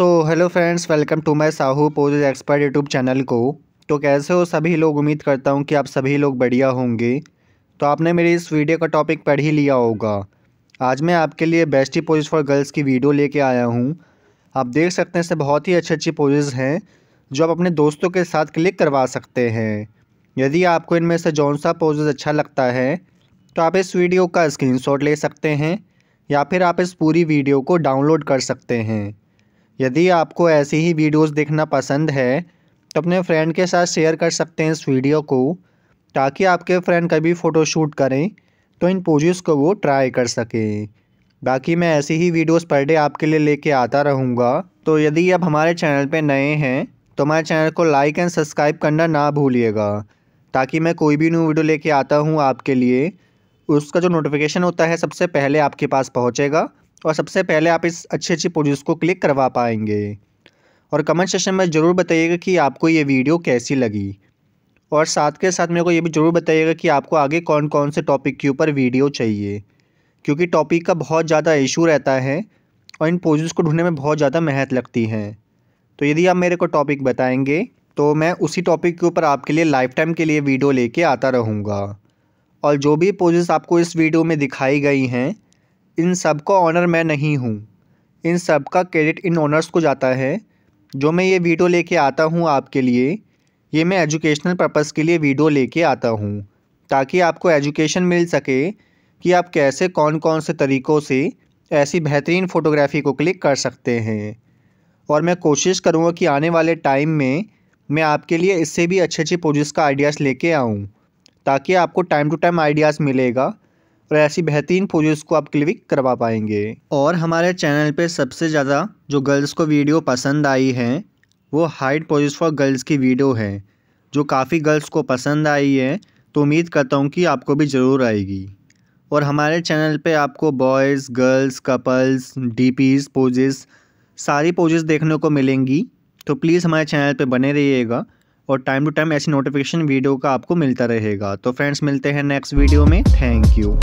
so hello friends welcome to my Sahu poses expert YouTube channel को तो कैसे हो सभी लोग उम्मीद करता हूँ कि आप सभी लोग बढ़िया होंगे तो आपने मेरी इस वीडियो का टॉपिक पढ़ ही लिया होगा आज मैं आपके लिए बेस्टी पोजेज फॉर गर्ल्स की वीडियो लेके आया हूँ आप देख सकते हैं इससे बहुत ही अच्छी अच्छी पोजेज हैं जो आप अपने दोस्तों के साथ क्लिक करवा सकते हैं यदि आपको इनमें से जौन सा पोजेज अच्छा लगता है तो आप इस वीडियो का स्क्रीन ले सकते हैं या फिर आप इस पूरी वीडियो को डाउनलोड कर सकते हैं यदि आपको ऐसी ही वीडियोस देखना पसंद है तो अपने फ्रेंड के साथ शेयर कर सकते हैं इस वीडियो को ताकि आपके फ्रेंड कभी फ़ोटोशूट करें तो इन पोजेस को वो ट्राई कर सकें बाकी मैं ऐसी ही वीडियोस पर डे आपके लिए लेके आता रहूँगा तो यदि आप हमारे चैनल पर नए हैं तो हमारे चैनल को लाइक एंड सब्सक्राइब करना ना भूलिएगा ताकि मैं कोई भी न्यू वीडियो लेके आता हूँ आपके लिए उसका जो नोटिफिकेशन होता है सबसे पहले आपके पास पहुँचेगा और सबसे पहले आप इस अच्छी अच्छी प्रोड्यूस को क्लिक करवा पाएंगे और कमेंट सेशन में ज़रूर बताइएगा कि आपको ये वीडियो कैसी लगी और साथ के साथ मेरे को ये भी ज़रूर बताइएगा कि आपको आगे कौन कौन से टॉपिक के ऊपर वीडियो चाहिए क्योंकि टॉपिक का बहुत ज़्यादा इशू रहता है और इन पोजेस को ढूंढने में बहुत ज़्यादा मेहनत लगती है तो यदि आप मेरे को टॉपिक बताएंगे तो मैं उसी टॉपिक के ऊपर आपके लिए लाइफ टाइम के लिए वीडियो लेके आता रहूँगा और जो भी पोजेस आपको इस वीडियो में दिखाई गई हैं इन सब का ऑनर मैं नहीं हूँ इन सब का क्रेडिट इन ऑनर्स को जाता है जो मैं ये वीडियो लेके आता हूँ आपके लिए ये मैं एजुकेशनल पर्पज़ के लिए वीडियो लेके आता हूँ ताकि आपको एजुकेशन मिल सके कि आप कैसे कौन कौन से तरीक़ों से ऐसी बेहतरीन फ़ोटोग्राफ़ी को क्लिक कर सकते हैं और मैं कोशिश करूँगा कि आने वाले टाइम में मैं आपके लिए इससे भी अच्छे अच्छे पोजेस का आइडियाज़ लेके आऊँ ताकि आपको टाइम टू टाइम आइडियाज़ मिलेगा और ऐसी बेहतरीन पोजेस को आप क्लिक करवा पाएंगे और हमारे चैनल पर सबसे ज़्यादा जो गर्ल्स को वीडियो पसंद आई है वो हाइट पोजेस फॉर गर्ल्स की वीडियो है जो काफ़ी गर्ल्स को पसंद आई है तो उम्मीद करता हूँ कि आपको भी ज़रूर आएगी और हमारे चैनल पे आपको boys girls couples DPs poses सारी पोजेस देखने को मिलेंगी तो प्लीज़ हमारे चैनल पे बने रहिएगा और टाइम टू टाइम ऐसी नोटिफिकेशन वीडियो का आपको मिलता रहेगा तो फ्रेंड्स मिलते हैं नेक्स्ट वीडियो में थैंक यू